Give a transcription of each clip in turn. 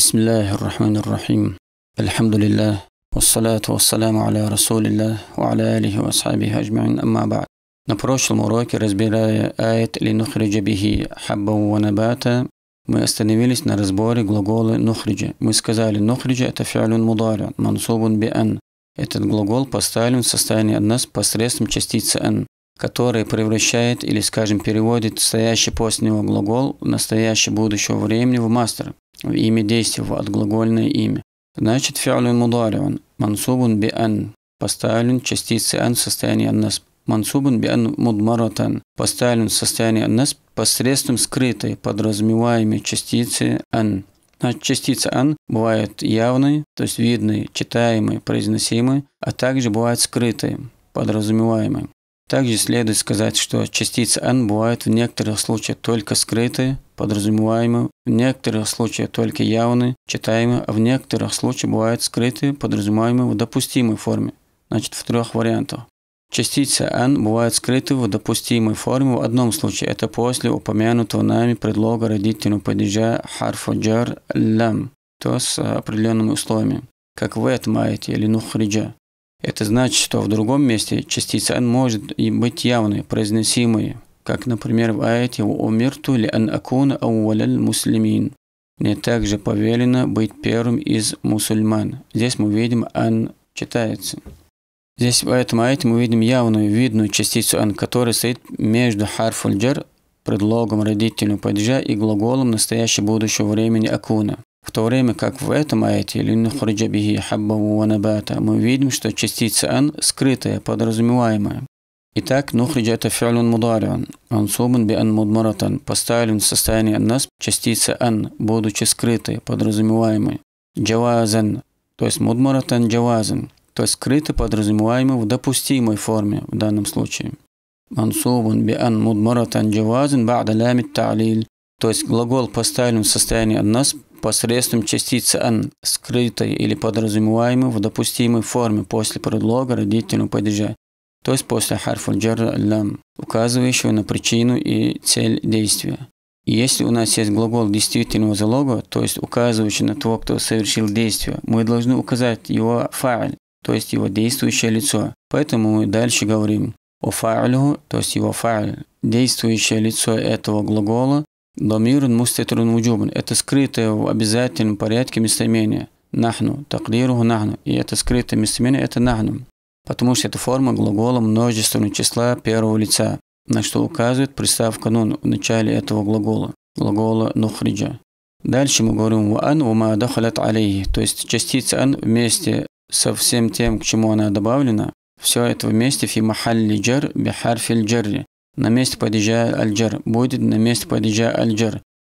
بسم الله الرحمن الرحيم الحمد لله والصلاة والسلام على رسول الله وعلى آله وأصحابه أجمعين أما بعد На прошлом уроке, разбирая аят или нухриджа бихи хабба ванабата, мы остановились на разборе глагола нухриджа. Мы сказали, нухриджа – это фиалюн мударя, мансубун би ан. Этот глагол поставлен в состоянии от нас посредством частицы ан, которая превращает или, скажем, переводит стоящий после него глагол настоящее будущего времени в мастер. имя действия от глагольное имя. Значит, фиалюн мудариван. Мансубун би ан. Поставлен частицы ан в состоянии аннас. Мансубун би ан мудмаратан. Поставлен в состоянии аннас посредством скрытой, подразумеваемой частицы ан. Значит, частица ан бывает явной, то есть видной, читаемой, произносимой, а также бывает скрытой, подразумеваемой. Также следует сказать, что частицы n бывают в некоторых случаях только скрытые, подразумеваемо, в некоторых случаях только явны, читаемы, а в некоторых случаях бывают скрыты, подразумеваемы в допустимой форме. Значит, в трех вариантах. Частица «н» бывает скрыта в допустимой форме в одном случае, это после упомянутого нами предлога родительного падежа харфа джар лям, то с определенными условиями, как вы этом аяте или нухриджа. Это значит, что в другом месте частица «н» может и быть явной, произносимой, как, например, в аяте «Умирту ли ан акуна ауаляль муслимин». Мне также повелено быть первым из мусульман. Здесь мы видим «ан» читается. Здесь в этом аяте мы видим явную, видную частицу «ан», которая стоит между харфуль джар, предлогом родительного падежа и глаголом настоящего будущего времени акуна. В то время как в этом аяте «Линухриджа бихи хаббаву ванабата» мы видим, что частица «ан» скрытая, подразумеваемая. Итак, нухридж это фиалюн мудариан, ансубан би ан мудмаратан, поставлен в состояние нас частица ан, будучи скрытой, подразумеваемой. Джавазан, то есть мудмаратан джавазан, то есть скрытый, подразумеваемый в допустимой форме в данном случае. Мансубан би ан мудмаратан джавазан ба'да лямит та'лиль, то есть глагол поставлен в состоянии нас посредством частицы «ан», скрытой или подразумеваемой в допустимой форме после предлога родительного падежа, то есть после харфа лам, указывающего на причину и цель действия. И если у нас есть глагол действительного залога, то есть указывающий на того, кто совершил действие, мы должны указать его фа'ль, то есть его действующее лицо. Поэтому мы дальше говорим о фа'лю, то есть его фа'ль, действующее лицо этого глагола, домирун мустатрун вуджубан. Это скрытое в обязательном порядке местоимение. Нахну, таклируху нахну. И это скрытое местоимение – это нахну потому что это форма глагола множественного числа первого лица, на что указывает приставка «нун» в начале этого глагола, глагола «нухриджа». Дальше мы говорим «ваан ума дахалят алейхи», то есть частица «ан» вместе со всем тем, к чему она добавлена, все это вместе «фи махалли джар бихарфиль джарри» на месте падежа аль будет на месте падежа аль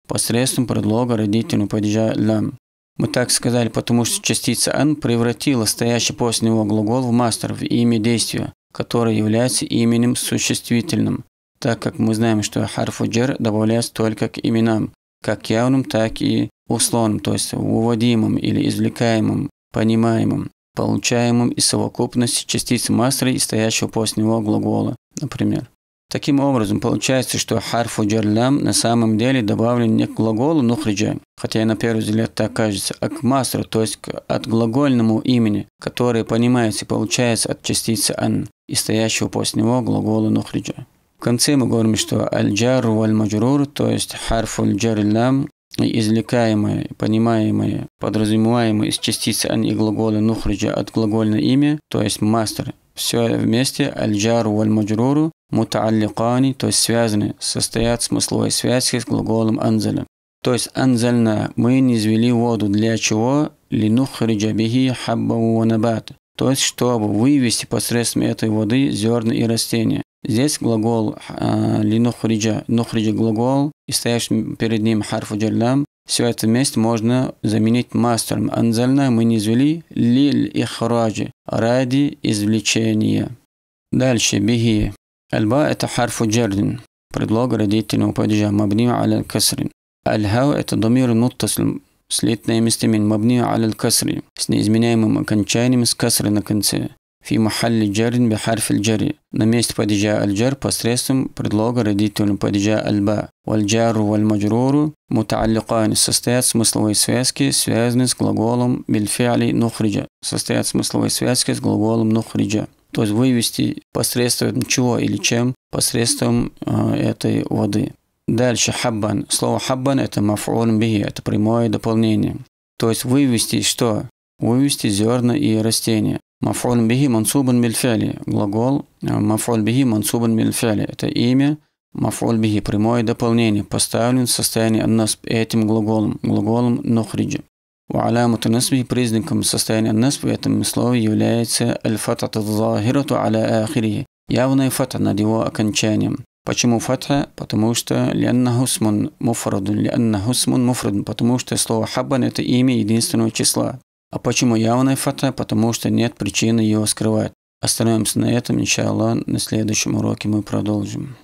посредством предлога родительного падежа лям. Мы так сказали, потому что частица н превратила стоящий после него глагол в мастер, в имя действия, которое является именем существительным, так как мы знаем, что харфу «джер» добавляется только к именам, как явным, так и условным, то есть уводимым или извлекаемым, понимаемым, получаемым из совокупности частиц мастера и стоящего после него глагола, например. Таким образом, получается, что харфу джарлям на самом деле добавлен не к глаголу нухриджа, хотя на первый взгляд так кажется, а к масру, то есть от глагольному имени, которое понимается и получается от частицы ан и стоящего после него глагола нухриджа. В конце мы говорим, что аль-джар валь-маджрур, то есть харфу джарлям, извлекаемое, понимаемое, подразумеваемое из частицы ан и глагола нухриджа от глагольного имя, то есть мастер, все вместе аль-джару валь-маджруру муталликани, то есть связаны, состоят в смысловой связке с глаголом анзаля. То есть анзальна, мы не извели воду. Для чего? Линухриджа бихи хаббаву ванабат. То есть, чтобы вывести посредством этой воды зерна и растения. Здесь глагол а, линухриджа, нухриджа глагол, и стоящий перед ним харфу джаллам, все это вместе можно заменить мастером. Анзальна мы не извели лиль и хараджи ради извлечения. Дальше беги. الباء حرف جر بريدلوغ رديتن وبادجا مبني على الكسر الهواء ضمير متصل سليت نيمستمين مبني على الكسر سنيزمينيم مكنشاني مس كسر نكنسي في محل جر بحرف الجر نميست بادجا الجر باستريسم بريدلوغ رديتن بادجا الباء والجار والمجرور متعلقان سستيات سمسلوي سويسكي سويزنس غلغولم بالفعل نخرج سستيات سمسلوي سويسكي غلغولم نخرج то есть вывести посредством чего или чем? Посредством э, этой воды. Дальше хаббан. Слово хаббан – это мафрон би, это прямое дополнение. То есть вывести что? Вывести зерна и растения. Мафрон бихи мансубан мильфяли. Глагол э, мафрон бихи мансубан мильфяли. Это имя мафрон бихи, прямое дополнение, поставлен в состоянии нас этим глаголом, глаголом нухриджи. وعلامة نصبه признаком состояния насб в этом слове является аль-фатат захирату аля ахири, явная фата над его окончанием. Почему фатха? Потому что лянна хусмун муфрадун, лянна хусмун муфрадун, потому что слово хабан это имя единственного числа. А почему явная фатха? Потому что нет причины ее скрывать. Остановимся на этом, иншаллах, на следующем уроке мы продолжим.